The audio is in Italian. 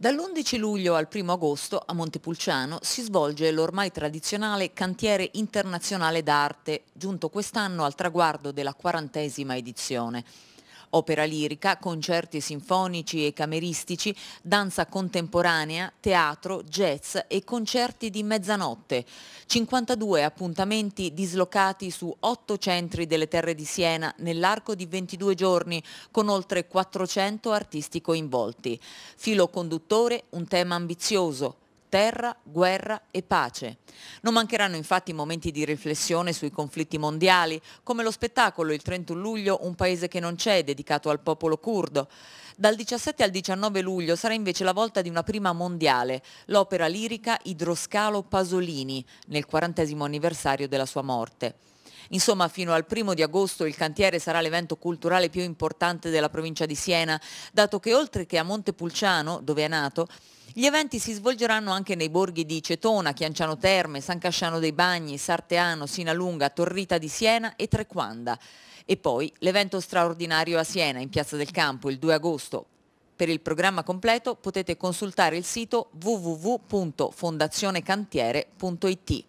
Dall'11 luglio al 1 agosto a Montepulciano si svolge l'ormai tradizionale Cantiere Internazionale d'Arte, giunto quest'anno al traguardo della quarantesima edizione opera lirica, concerti sinfonici e cameristici, danza contemporanea, teatro, jazz e concerti di mezzanotte. 52 appuntamenti dislocati su 8 centri delle terre di Siena nell'arco di 22 giorni con oltre 400 artisti coinvolti. Filo conduttore, un tema ambizioso, terra, guerra e pace. Non mancheranno infatti momenti di riflessione sui conflitti mondiali, come lo spettacolo Il 31 luglio, un paese che non c'è, dedicato al popolo curdo. Dal 17 al 19 luglio sarà invece la volta di una prima mondiale, l'opera lirica Idroscalo Pasolini, nel quarantesimo anniversario della sua morte. Insomma, fino al primo di agosto il cantiere sarà l'evento culturale più importante della provincia di Siena, dato che oltre che a Montepulciano, dove è nato, gli eventi si svolgeranno anche nei borghi di Cetona, Chianciano Terme, San Casciano dei Bagni, Sarteano, Sinalunga, Torrita di Siena e Trequanda. E poi l'evento straordinario a Siena, in Piazza del Campo, il 2 agosto. Per il programma completo potete consultare il sito www.fondazionecantiere.it.